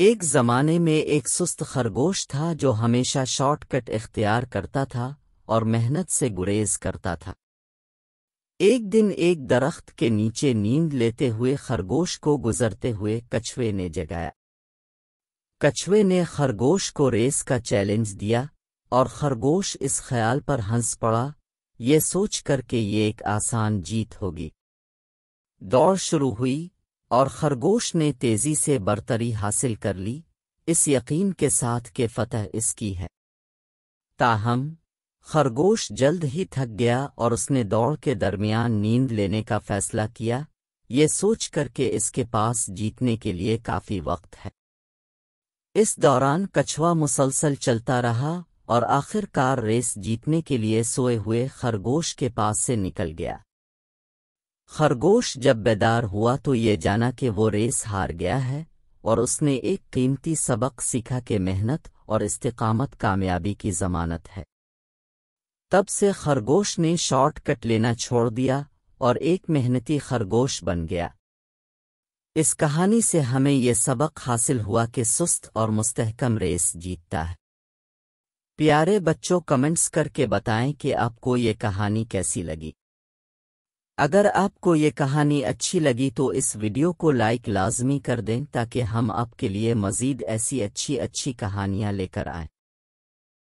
एक ज़माने में एक सुस्त खरगोश था जो हमेशा शॉर्टकट इख्तियार करता था और मेहनत से गुरेज करता था एक दिन एक दरख्त के नीचे नींद लेते हुए खरगोश को गुजरते हुए कछुए ने जगाया कछुए ने खरगोश को रेस का चैलेंज दिया और खरगोश इस ख्याल पर हंस पड़ा ये सोच करके ये एक आसान जीत होगी दौड़ शुरू हुई और खरगोश ने तेजी से बर्तरी हासिल कर ली इस यकीन के साथ के फतह इसकी है ताहम खरगोश जल्द ही थक गया और उसने दौड़ के दरमियान नींद लेने का फैसला किया ये सोच करके इसके पास जीतने के लिए काफी वक्त है इस दौरान कछुआ मुसलसल चलता रहा और आखिरकार रेस जीतने के लिए सोए हुए खरगोश के पास से निकल गया खरगोश जब बेदार हुआ तो ये जाना कि वो रेस हार गया है और उसने एक कीमती सबक सीखा कि मेहनत और इस्तेकामत कामयाबी की जमानत है तब से खरगोश ने शॉर्टकट लेना छोड़ दिया और एक मेहनती खरगोश बन गया इस कहानी से हमें ये सबक हासिल हुआ कि सुस्त और मुस्तहकम रेस जीतता है प्यारे बच्चों कमेंट्स करके बताएं कि आपको ये कहानी कैसी लगी अगर आपको ये कहानी अच्छी लगी तो इस वीडियो को लाइक लाजमी कर दें ताकि हम आपके लिए मज़ीद ऐसी अच्छी अच्छी कहानियाँ लेकर आएँ